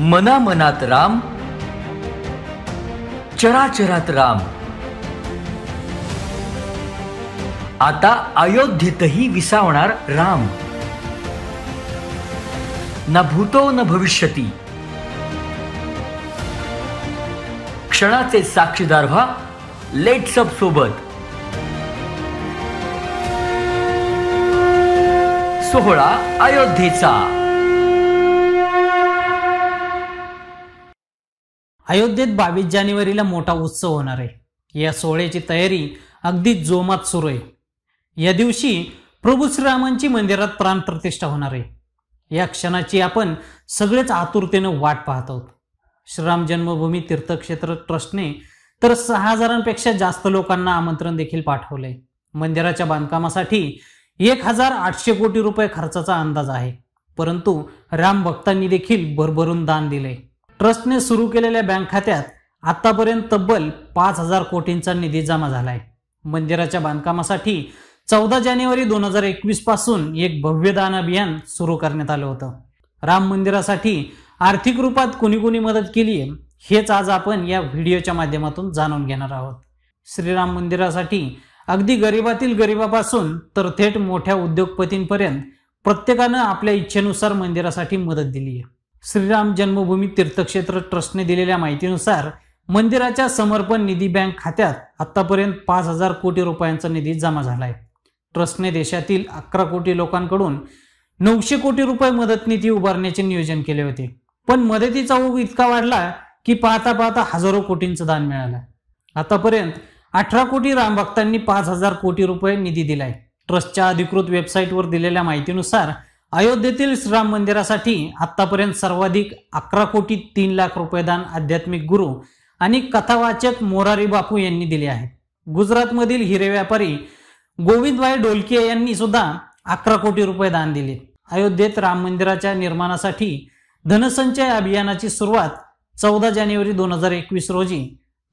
मना मनात राम चराचरात राम आता अयोध्येतही विसावणार राम न भूतो न भविष्यती क्षणाचे साक्षीदार व्हा सब सोबत सोहळा अयोध्येचा अयोध्येत बावीस जानेवारीला मोठा उत्सव होणार आहे या सोहळ्याची तयारी अगदी जोमात सुरू आहे या दिवशी प्रभू श्रीरामांची मंदिरात प्राणप्रतिष्ठा होणार आहे या क्षणाची आपण सगळेच आतुरतेनं वाट पाहत आहोत श्रीराम जन्मभूमी तीर्थक्षेत्र ट्रस्टने तर सहा हजारांपेक्षा जास्त लोकांना आमंत्रण देखील पाठवलंय मंदिराच्या बांधकामासाठी एक हजार आठशे कोटी रुपये खर्चाचा अंदाज आहे परंतु राम भक्तांनी देखील भरभरून दान दिले ट्रस्टने सुरू केलेल्या बँक खात्यात आतापर्यंत तब्बल पाच हजार कोटींचा निधी जमा झाला आहे मंदिराच्या बांधकामासाठी चौदा जानेवारी दोन हजार एकवीस पासून एक भव्य दान अभियान सुरू करण्यात आलं होतं राम मंदिरासाठी आर्थिक रूपात कुणी कुणी मदत केली आहे हेच आज आपण या व्हिडिओच्या माध्यमातून जाणून घेणार आहोत श्रीराम मंदिरासाठी अगदी गरिबातील गरिबापासून तर थेट मोठ्या उद्योगपतींपर्यंत प्रत्येकानं आपल्या इच्छेनुसार मंदिरासाठी मदत दिली आहे श्रीराम जन्मभूमी तीर्थक्षेत्र ट्रस्टने दिलेल्या माहितीनुसार मंदिराच्या समर्पण निधी बँक खात्यात आतापर्यंत पाच हजार कोटी रुपयांचा निधी जमा झाला आहे ट्रस्टने देशातील अकरा कोटी लोकांकडून नऊशे कोटी रुपये मदत निधी उभारण्याचे नियोजन केले होते पण मदतीचा ओघ इतका वाढला की पाहता पाहता हजारो कोटींचं दान मिळालं आतापर्यंत अठरा कोटी रामभक्तांनी पाच हजार कोटी रुपये निधी दिलाय ट्रस्टच्या अधिकृत वेबसाईटवर दिलेल्या माहितीनुसार अयोध्येतील श्रीराम मंदिरासाठी आतापर्यंत सर्वाधिक अकरा कोटी तीन लाख रुपये दान आध्यात्मिक गुरु आणि कथावाचक मोरारी बापू यांनी दिले आहेत गुजरातमधील हिरे व्यापारी गोविंदभाई डोलकिया यांनी सुद्धा अकरा कोटी रुपये दान दिले अयोध्येत राम मंदिराच्या निर्माणासाठी धनसंचय अभियानाची सुरुवात चौदा जानेवारी दोन हजार एकवीस रोजी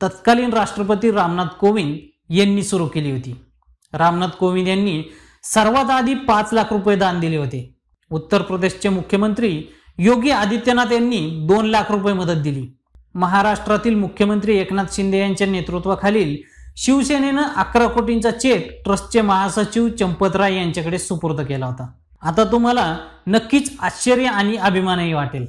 तत्कालीन राष्ट्रपती रामनाथ कोविंद यांनी सुरू केली होती रामनाथ कोविंद यांनी सर्वात आधी पाच लाख रुपये दान दिले होते उत्तर प्रदेशचे मुख्यमंत्री योगी आदित्यनाथ यांनी दोन लाख रुपये मदत दिली महाराष्ट्रातील मुख्यमंत्री एकनाथ शिंदे यांच्या नेतृत्वाखालील शिवसेनेनं अकरा कोटींचा चेक ट्रस्टचे महासचिव चंपत राय यांच्याकडे सुपूर्द केला होता आता तुम्हाला नक्कीच आश्चर्य आणि अभिमानही वाटेल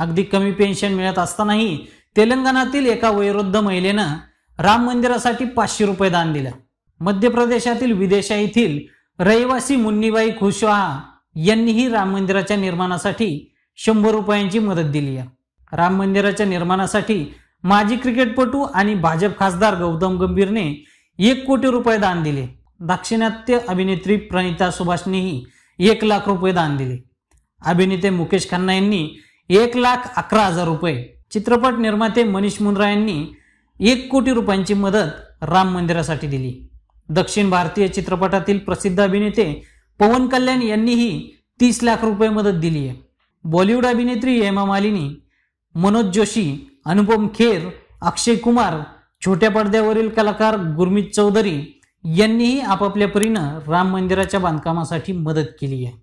अगदी कमी पेन्शन मिळत असतानाही तेलंगणातील एका वयोवृद्ध महिलेनं राम मंदिरासाठी पाचशे रुपये दान दिलं मध्य प्रदेशातील विदेशा येथील रहिवासी मुन्नीबाई खुशवाहा यांनीही राम मंदिराच्या निर्माणासाठी शंभर रुपयांची मदत दिली आहे राम मंदिराच्या निर्माणासाठी माजी क्रिकेटपटू आणि भाजप खासदार गौतम गंभीरने एक कोटी रुपये दान दिले दाक्षिणात्य अभिनेत्री प्रणिता सुभाषनेही एक लाख रुपये दान दिले अभिनेते मुकेश खन्ना यांनी एक लाख अकरा हजार रुपये चित्रपट निर्माते मनीष मुंद्रा यांनी एक कोटी रुपयांची मदत राम मंदिरासाठी दिली दक्षिण भारतीय चित्रपटातील प्रसिद्ध अभिनेते पवन कल्याण यांनीही तीस लाख रुपये मदत दिली आहे बॉलिवूड अभिनेत्री हेमा मालिनी मनोज जोशी अनुपम खेर अक्षय कुमार छोट्या पडद्यावरील कलाकार गुरमीत चौधरी यांनीही आपापल्या परीनं राम मंदिराच्या बांधकामासाठी मदत केली आहे